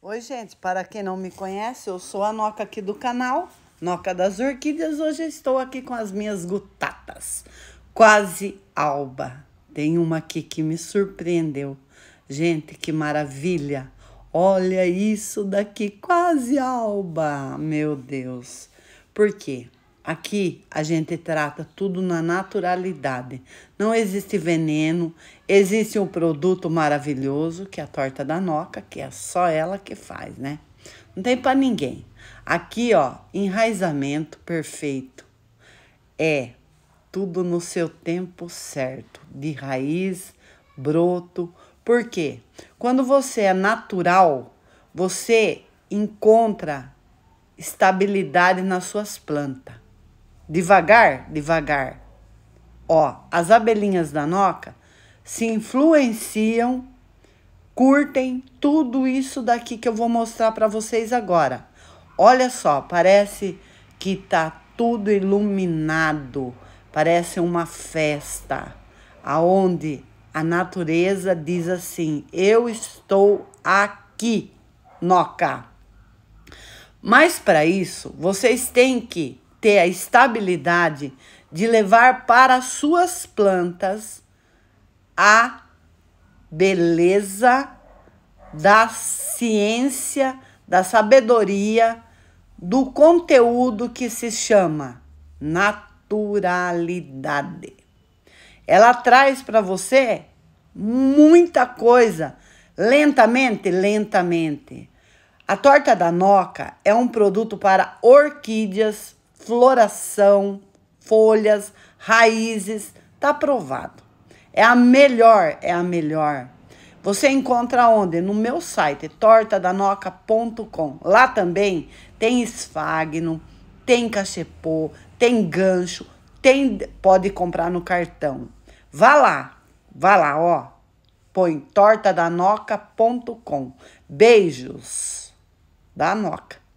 Oi, gente. Para quem não me conhece, eu sou a Noca aqui do canal, Noca das Orquídeas. Hoje estou aqui com as minhas gutatas, quase alba. Tem uma aqui que me surpreendeu. Gente, que maravilha! Olha isso daqui, quase alba, meu Deus. Por quê? Aqui a gente trata tudo na naturalidade. Não existe veneno, existe um produto maravilhoso que é a torta da Noca, que é só ela que faz, né? Não tem para ninguém. Aqui, ó, enraizamento perfeito. É tudo no seu tempo certo, de raiz, broto. Por quê? Quando você é natural, você encontra estabilidade nas suas plantas. Devagar, devagar. Ó, as abelhinhas da noca se influenciam, curtem tudo isso daqui que eu vou mostrar para vocês agora. Olha só, parece que tá tudo iluminado, parece uma festa, aonde a natureza diz assim: "Eu estou aqui, noca". Mas para isso, vocês têm que ter a estabilidade de levar para suas plantas a beleza da ciência, da sabedoria, do conteúdo que se chama naturalidade. Ela traz para você muita coisa, lentamente, lentamente. A torta da noca é um produto para orquídeas floração, folhas, raízes, tá provado. É a melhor, é a melhor. Você encontra onde? No meu site, tortadanoca.com. Lá também tem esfagno, tem cachepô, tem gancho, tem pode comprar no cartão. Vá lá, vá lá, ó. Põe tortadanoca.com. Beijos da Noca.